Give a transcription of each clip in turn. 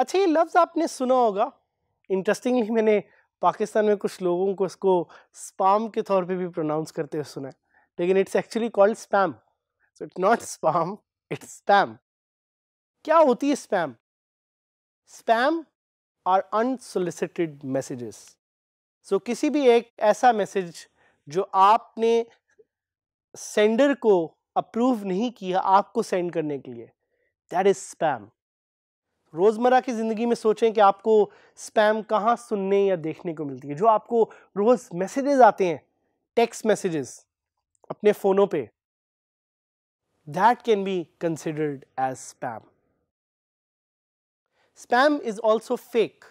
अच्छा ये लफ्ज़ आपने सुना होगा इंटरेस्टिंगली मैंने पाकिस्तान में कुछ लोगों को इसको स्पाम के तौर पे भी प्रोनाउंस करते हुए सुना है लेकिन it's actually called spam so it's not spam it's spam क्या होती है spam spam are unsolicited messages so किसी भी एक ऐसा मैसेज जो आपने सेंडर को अप्रूव नहीं किया आपको सेंड करने के लिए दैट इज़ स्पैम रोज़मर्रा की ज़िंदगी में सोचें कि आपको स्पैम कहाँ सुनने या देखने को मिलती है जो आपको रोज़ मैसेजेस आते हैं टेक्स्ट मैसेजेस अपने फ़ोनों पे that can be considered as spam spam is also fake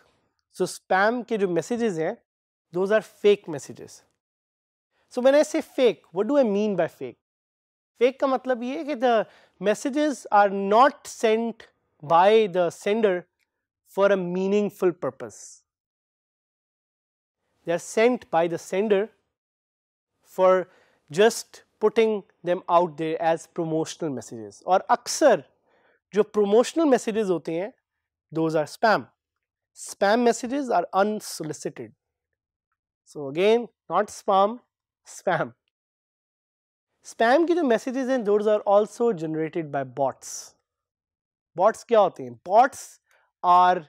so spam के जो मैसेजेस हैं those are fake messages so man I say fake what do I mean by fake fake का मतलब ये है कि the messages are not sent by the sender for a meaningful purpose. They are sent by the sender for just putting them out there as promotional messages Or अक्सर जो promotional messages होते हैं those are spam. Spam messages are unsolicited. So again not spam, spam. Spam की जो messages हैं those are also generated by bots. Bots क्या होते हैं बॉट्स आर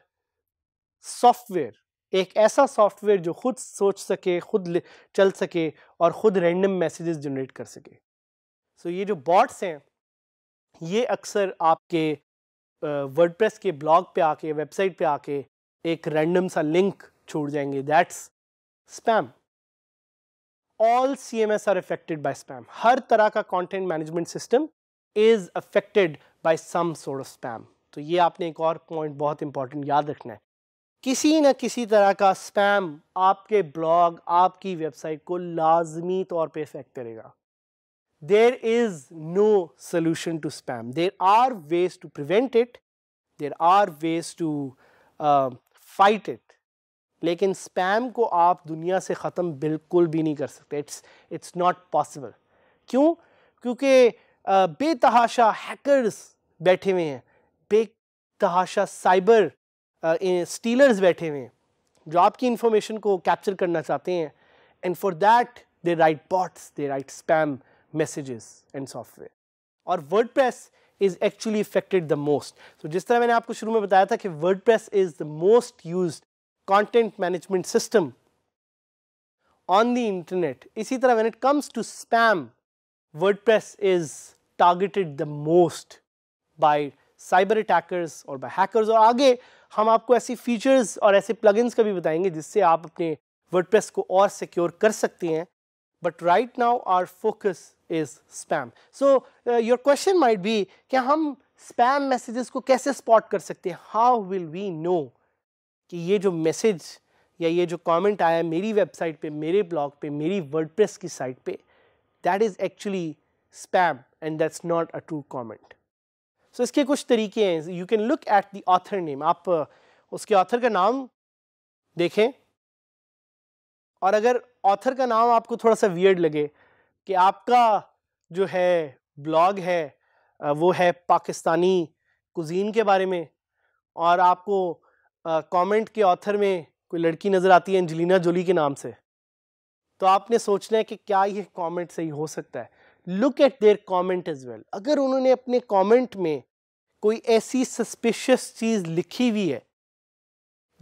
सॉफ्टवेयर एक ऐसा सॉफ्टवेयर जो खुद सोच सके खुद चल सके और खुद रैंडम मैसेजेस जनरेट कर सके सो so, ये जो बॉट्स हैं ये अक्सर आपके वर्डप्रेस uh, के ब्लॉग पे आके वेबसाइट पे आके एक रैंडम सा लिंक छोड़ जाएंगे that's spam all C M S are affected by spam हर तरह का content management system is affected by some sort of spam तो ये आपने एक और पॉइंट बहुत इंपॉर्टेंट याद रखना है किसी न किसी तरह का स्पैम आपके ब्लॉग आपकी वेबसाइट को लाजमी तौर पे इफेक्ट करेगा there is no solution to spam there are ways to prevent it there are ways to fight it लेकिन स्पैम को आप दुनिया से ख़त्म बिल्कुल भी नहीं कर सकते इट्स इट्स नॉट पॉसिबल क्यों क्योंकि बेतहाशा हैकर्स बैठे हुए हैं बेतहाशा साइबर स्टीलर्स बैठे हुए हैं जो आपकी इंफॉर्मेशन को कैप्चर करना चाहते हैं and for that they write bots they write spam messages and software और WordPress is actually affected the most तो जिस तरह मैंने आपको शुरू में बताया था कि WordPress is the most use content management system on the internet इसी तरह when it comes to spam WordPress is targeted the most by cyber attackers और by hackers. और आगे हम आपको ऐसी फीचर्स और ऐसे plugins का भी बताएंगे जिससे आप अपने WordPress को और सिक्योर कर सकते हैं but right now our focus is spam so your question might be क्या हम स्पैम मैसेजेस को कैसे स्पॉट कर सकते हैं हाउ विल वी नो कि ये जो मैसेज या ये जो comment आया मेरी वेबसाइट पे मेरे ब्लॉग पे मेरी WordPress की साइट पे that is actually spam and that's not a true comment. So इसके कुछ तरीके हैं you can look at the author name आप uh, उसके author का नाम देखें और अगर author का नाम आपको थोड़ा सा weird लगे कि आपका जो है ब्लॉग है uh, वो है पाकिस्तानी कुजीन के बारे में और आपको कमेंट uh, के ऑथर में कोई लड़की नज़र आती है एंजलिना जोली के नाम से तो आपने सोचना है कि क्या ये कमेंट सही हो सकता है look at their comment as well अगर उन्होंने अपने कमेंट में कोई ऐसी सस्पिशियस चीज़ लिखी हुई है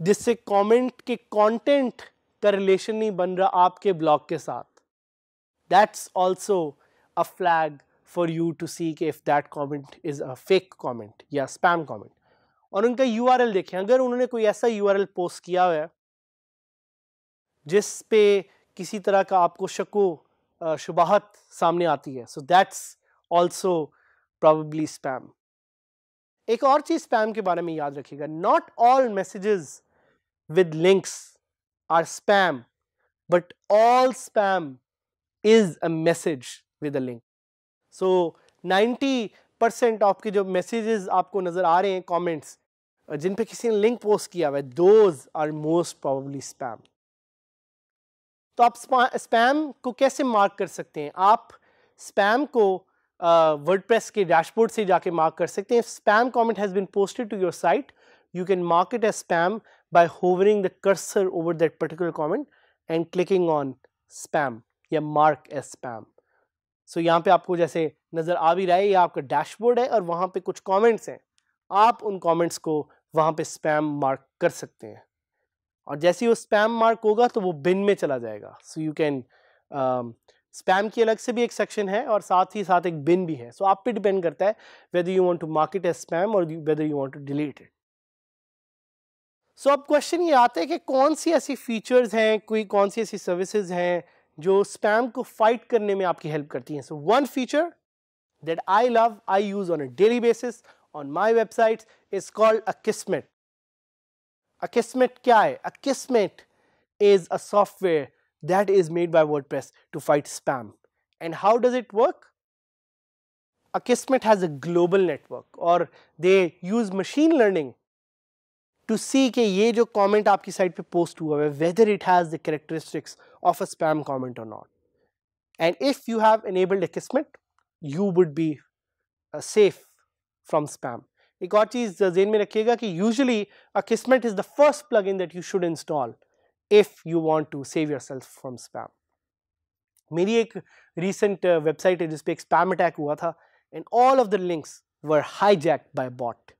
जिससे कमेंट के कंटेंट का रिलेशन नहीं बन रहा आपके ब्लॉग के साथ that's also a flag for you to see कि if that comment is a fake comment या स्पैम कमेंट और उनका यू आर एल देखें अगर उन्होंने कोई ऐसा यू आर एल पोस्ट किया हुआ है जिस पे किसी तरह का आपको शको शुबाहत सामने आती है so that's also probably spam एक और चीज़ स्पैम के बारे में याद रखिएगा not all messages with links are spam but all spam is a message with a link so 90 percent आपके जो मैसेजेस आपको नज़र आ रहे हैं कमेंट्स जिन पे किसी ने लिंक पोस्ट किया हुआ है those are most probably spam तो आप स्पैम को कैसे मार्क कर सकते हैं आप स्पैम को वर्ड प्रेस के डैशबोर्ड से जाके मार्क कर सकते हैं spam comment has been posted to your site you can mark it as spam by hovering the cursor over that particular comment and clicking on spam या mark a spam so यहाँ पे आपको जैसे नज़र आ भी रहा है या आपका डैशबोर्ड है और वहाँ पे कुछ कॉमेंट्स हैं आप उन कॉमेंट्स को वहाँ पे स्पैम मार्क कर सकते हैं और जैसे ही वो स्पैम मार्क होगा तो वो बिन में चला जाएगा सो यू कैन स्पैम की अलग से भी एक सेक्शन है और साथ ही साथ एक बिन भी है सो so, आप पे डिपेंड करता है whether you want to mark it as spam और whether you want to delete it so अब क्वेश्चन ये आता है कि कौन सी ऐसी फीचर्स हैं कोई कौन सी ऐसी सर्विसेज हैं जो स्पैम को फाइट करने में आपकी हेल्प करती हैं so one feature that I love I use on a daily basis on my website is called Akismet Akismet क्या है Akismet is a software that is made by WordPress to fight spam and how does it work Akismet has a global network or they use machine learning to see कि ये जो comment आपकी site पे post हुआ है whether it has the characteristics of a spam comment or not and if you have enabled Akismet you would be uh, safe from spam एक और चीज़ जेन में रखिएगा कि usually Akismet is the first plugin that you should install if you want to save yourself from spam मेरी एक recent website है जिसपे एक स्पैम अटैक हुआ था and all of the links were hijack by bot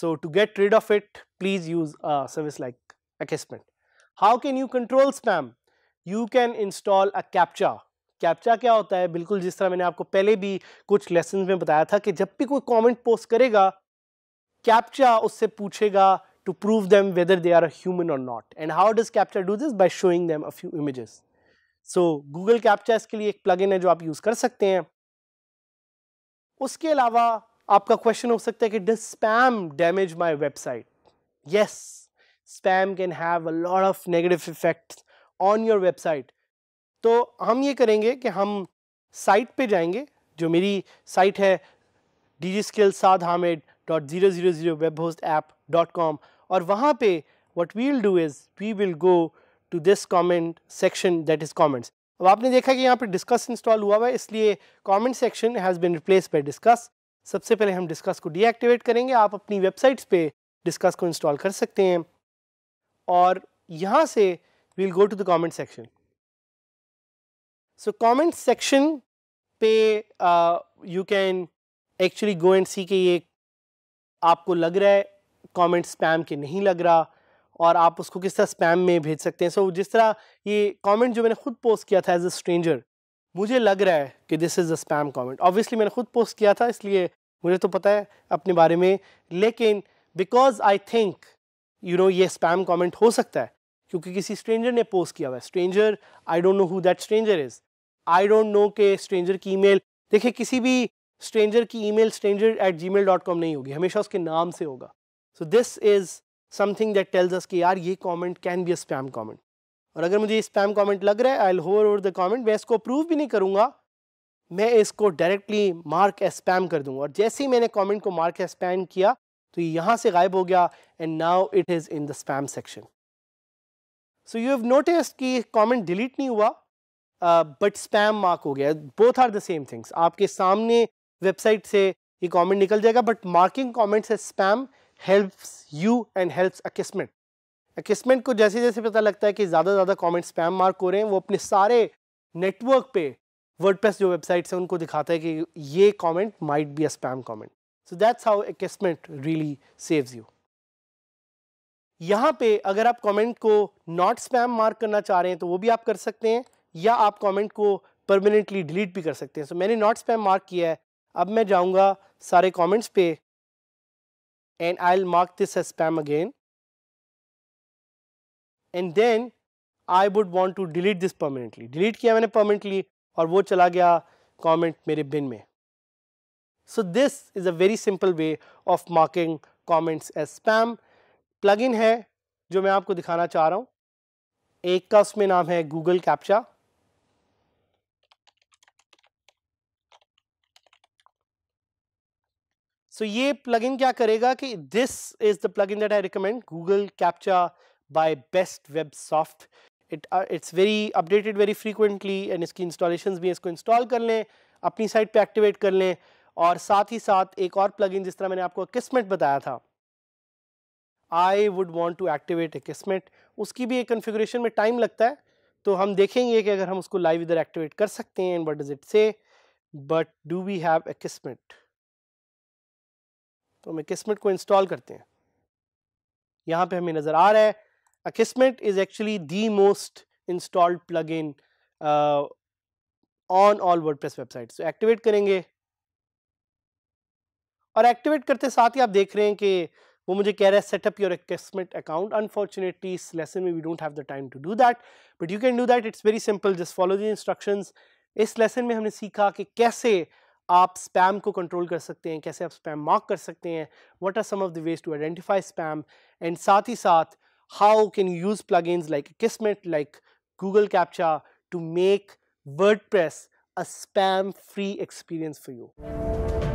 so to get of off it please use service like Akismet. How how can you control spam you can install a captcha क्या होता है बिल्कुल जिस तरह मैंने आपको पहले भी कुछ लेसन में बताया था कि जब भी कोई कमेंट पोस्ट करेगा कैप्चा उससे पूछेगा to prove them whether they are a और not and how does captcha do this by showing them a few few so Google captcha इसके लिए एक इन है जो आप यूज कर सकते हैं उसके अलावा आपका क्वेश्चन हो सकता है कि does spam damage my website yes spam can have a lot of negative effect on your website तो हम ये करेंगे कि हम साइट पे जाएंगे जो मेरी साइट है D G skills Saad Hamid dot zero zero zero web host app dot com और वहाँ पे what we'll do is we will go to this comment section that is comments अब आपने देखा कि यहाँ पे डिस्कस इंस्टॉल हुआ हुआ है इसलिए comment section has been replace by Disqus सबसे पहले हम डिस्कस को डीएक्टिवेट करेंगे आप अपनी वेबसाइट्स पे डिस्कस को इंस्टॉल कर सकते हैं और यहाँ से we'll go to the comment section so comment section पे you can actually go and see के ये आपको लग रहा है कमेंट स्पैम के नहीं लग रहा और आप उसको किस तरह स्पैम में भेज सकते हैं सो so, जिस तरह ये कमेंट जो मैंने खुद पोस्ट किया था एज अ स्ट्रेंजर मुझे लग रहा है कि this is a spam comment obviously मैंने खुद पोस्ट किया था इसलिए मुझे तो पता है अपने बारे में लेकिन because I think you know ये स्पैम कॉमेंट हो सकता है क्योंकि किसी स्ट्रेंजर ने पोस्ट किया हुआ है stranger I don't know who that stranger is I don't know के स्ट्रेंजर की ई देखिए किसी भी स्ट्रेंजर की email stranger at Gmail dot com नहीं होगी हमेशा उसके नाम से होगा so this is something that tells us कि यार ये comment can be a spam comment और अगर मुझे स्पैम कमेंट लग रहा है I hover over the comment मैं इसको अप्रूव भी नहीं करूँगा मैं इसको डायरेक्टली मार्क ए स्पैम कर दूंगा और जैसे ही मैंने कमेंट को मार्क ए स्पैम किया तो ये यहाँ से गायब हो गया and now it is in the spam section so you have notice कि कॉमेंट डिलीट नहीं हुआ बट स्पैम मार्क हो गया both are the same things आपके सामने वेबसाइट से ये कमेंट निकल जाएगा but marking comments as spam helps you and helps Akismet Akismet को जैसे जैसे पता लगता है कि ज़्यादा से ज़्यादा कमेंट स्पैम मार्क हो रहे हैं वो अपने सारे नेटवर्क पे वर्डप्रेस जो वेबसाइट हैं उनको दिखाता है कि ये comment might be a spam comment so that's how Akismet really saves you यहाँ पे अगर आप कमेंट को नॉट स्पैम मार्क करना चाह रहे हैं तो वो भी आप कर सकते हैं या आप कमेंट को परमानेंटली डिलीट भी कर सकते हैं सो so, मैंने नॉट स्पैम मार्क किया है अब मैं जाऊंगा सारे कमेंट्स पे and I will mark this as spam again and then I would want to delete this permanently delete किया मैंने परमानेंटली और वो चला गया कमेंट मेरे बिन में so this is a very simple way of marking comments as spam Plugin है जो मैं आपको दिखाना चाह रहा हूँ एक का उसमें नाम है गूगल कैप्चा सो ये इन क्या करेगा कि this is the plugin that I recommend Google Captcha by best web soft it it's very updated very very and इसकी इंस्टॉलेशन भी इसको इंस्टॉल कर लें अपनी साइट पे एक्टिवेट कर लें और साथ ही साथ एक और इन जिस तरह मैंने आपको किस्मेट बताया था I would want to activate a Akismet उसकी भी एक कन्फिग्रेशन में टाइम लगता है तो हम देखेंगे कि अगर हम उसको लाइव इधर एक्टिवेट कर सकते हैं does it say but do we have a Akismet तो हम किस्मत को इंस्टॉल करते हैं यहाँ पे हमें नज़र आ रहा है Akismet is actually the most installed plugin on all WordPress website activate करेंगे और एक्टिवेट करते साथ ही आप देख रहे हैं कि वो मुझे कह रहा है setup your Akismet account unfortunately इस लेसन में we don't have the time to do that but you can do that it's very simple just follow the instructions इस लेसन में हमने सीखा कि कैसे आप स्पैम को कंट्रोल कर सकते हैं कैसे आप स्पैम मार्क कर सकते हैं what are some of the ways to identify spam and साथ ही साथ how can you use plugins like Akismet like Google captcha to make press a spam free experience for you